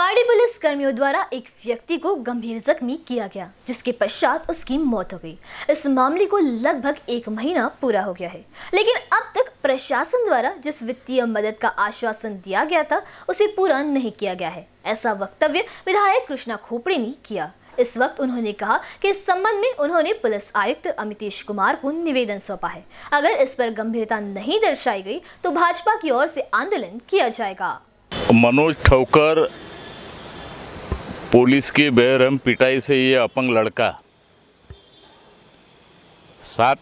party police कर्मियों द्वारा एक व्यक्ति को गंभीर जख्मी किया गया जिसके पश्चात उसकी मौत हो गई इस मामले को लगभग एक महीना पूरा हो गया है लेकिन अब तक प्रशासन द्वारा जिस वित्तीय मदद का आश्वासन दिया गया था उसे पूरा नहीं किया गया है ऐसा वक्तव्य विधायक कृष्णा खोपड़े ने किया इस वक्त उन्होंने कहा कि इस संबंध में उन्होंने पुलिस आयुक्त अमितेश कुमार को निवेदन सौंपा है अगर इस पर गंभीरता नहीं दर्शाई गई तो भाजपा की ओर से आंदोलन किया जाएगा मनोज ठोकर पुलिस की बेरहम पिटाई से ये अपंग लड़का सात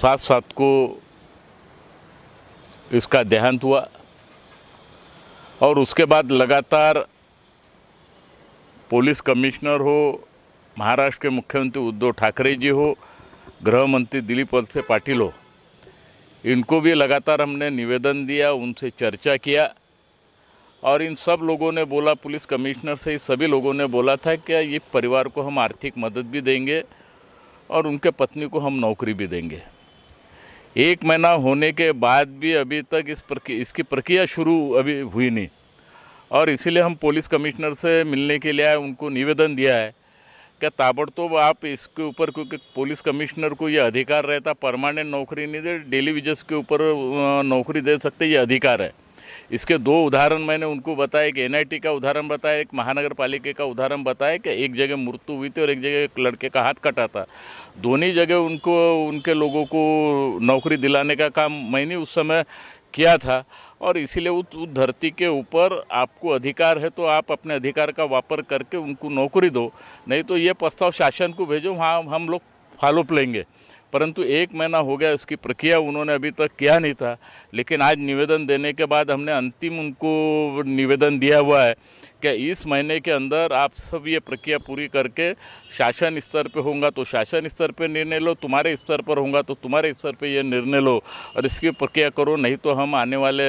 सात सात को इसका देहांत हुआ और उसके बाद लगातार पुलिस कमिश्नर हो महाराष्ट्र के मुख्यमंत्री उद्धव ठाकरे जी हो गृह मंत्री दिलीप वलसे पाटिल हो इनको भी लगातार हमने निवेदन दिया उनसे चर्चा किया और इन सब लोगों ने बोला पुलिस कमिश्नर से सभी लोगों ने बोला था कि ये परिवार को हम आर्थिक मदद भी देंगे और उनके पत्नी को हम नौकरी भी देंगे एक महीना होने के बाद भी अभी तक इस प्रक्रिया इसकी प्रक्रिया शुरू अभी हुई नहीं और इसीलिए हम पुलिस कमिश्नर से मिलने के लिए आए उनको निवेदन दिया है क्या ताबड़तोब आप इसके ऊपर क्योंकि पुलिस कमिश्नर को यह अधिकार रहता परमानेंट नौकरी नहीं दे डेली वेजेस के ऊपर नौकरी दे सकते ये अधिकार है इसके दो उदाहरण मैंने उनको बताया एक एनआईटी का उदाहरण बताया एक महानगर पालिका का उदाहरण बताया कि एक जगह मृत्यु हुई थी और एक जगह एक लड़के का हाथ कटा था दोनों जगह उनको उनके लोगों को नौकरी दिलाने का काम मैंने उस समय किया था और इसीलिए उस धरती के ऊपर आपको अधिकार है तो आप अपने अधिकार का वापर करके उनको नौकरी दो नहीं तो ये प्रस्ताव शासन को भेजो वहाँ हम लोग फॉलोअप लेंगे परंतु एक महीना हो गया इसकी प्रक्रिया उन्होंने अभी तक किया नहीं था लेकिन आज निवेदन देने के बाद हमने अंतिम उनको निवेदन दिया हुआ है कि इस महीने के अंदर आप सब ये प्रक्रिया पूरी करके शासन स्तर पे होगा तो शासन स्तर पे निर्णय लो तुम्हारे स्तर पर होगा तो तुम्हारे स्तर पे ये निर्णय लो और इसकी प्रक्रिया करो नहीं तो हम आने वाले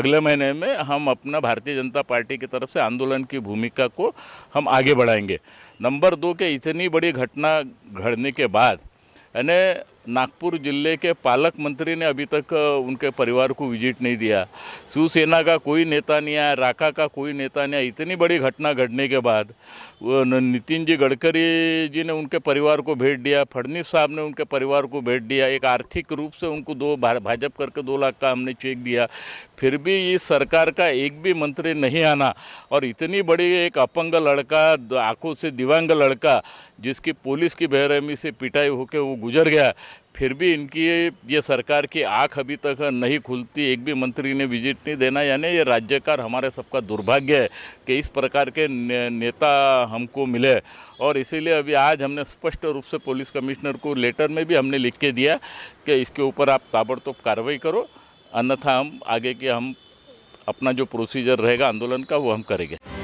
अगले महीने में हम अपना भारतीय जनता पार्टी की तरफ से आंदोलन की भूमिका को हम आगे बढ़ाएंगे नंबर दो के इतनी बड़ी घटना घड़ने के बाद અને नागपुर जिले के पालक मंत्री ने अभी तक उनके परिवार को विजिट नहीं दिया शिवसेना का कोई नेता नहीं आया राका का कोई नेता नहीं आया इतनी बड़ी घटना घटने के बाद नितिन जी गडकरी जी ने उनके परिवार को भेंट दिया फडणवीस साहब ने उनके परिवार को भेंट दिया एक आर्थिक रूप से उनको दो भाजप करके दो लाख का हमने चेक दिया फिर भी इस सरकार का एक भी मंत्री नहीं आना और इतनी बड़ी एक अपंग लड़का आंखों से दिव्यांग लड़का जिसकी पुलिस की बेरहमी से पिटाई होकर वो गुजर गया फिर भी इनकी ये सरकार की आंख अभी तक नहीं खुलती एक भी मंत्री ने विजिट नहीं देना यानी ये राज्यकार हमारे सबका दुर्भाग्य है कि इस प्रकार के ने, नेता हमको मिले और इसीलिए अभी आज हमने स्पष्ट रूप से पुलिस कमिश्नर को लेटर में भी हमने लिख के दिया कि इसके ऊपर आप ताबड़तोब कार्रवाई करो अन्यथा हम आगे के हम अपना जो प्रोसीजर रहेगा आंदोलन का वो हम करेंगे